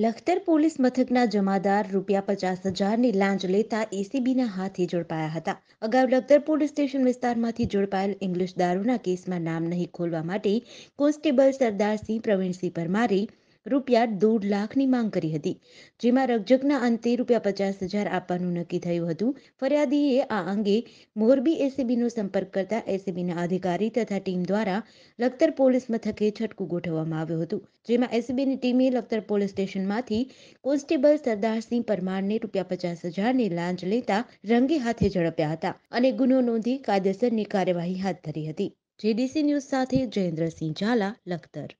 Lakhtar police મથકના જમાદાર રૂપિયા પચાસ હજારની લાંચ લેતા એસીબીના હાથે ઝડપાયા હતા અગાઉ લખતર પોલીસ સ્ટેશન વિસ્તારમાંથી ઝડપાયેલ ઇંગ્લિશ દારૂના કેસમાં નામ નહીં ખોલવા માટે કોન્સ્ટેબલ સરદારસિંહ પ્રવીણસિંહ પરમારે રૂપિયા દોઢ લાખની માંગ કરી હતી જેમાં રકજકના અંતે રૂપિયા પચાસ હજાર આપવાનું નક્કી થયું હતું ફરિયાદીએ આ અંગે મોરબી એસીબીનો સંપર્ક કરતા એસીબીના અધિકારી તથા ટીમ દ્વારા લખતર પોલીસ મથકે છટકું ગોઠવવામાં આવ્યું હતું જેમાં એસીબીની ટીમે લખતર પોલીસ સ્ટેશનમાંથી કોન્સ્ટેબલ સરદારસિંહ પરમારને રૂપિયા પચાસ હજારની લાંચ લેતા રંગે હાથે ઝડપ્યા હતા અને ગુનો નોંધી કાયદેસરની કાર્યવાહી હાથ ધરી હતી જેડીસી ન્યૂઝ સાથે જયેન્દ્રસિંહ ઝાલા લખતર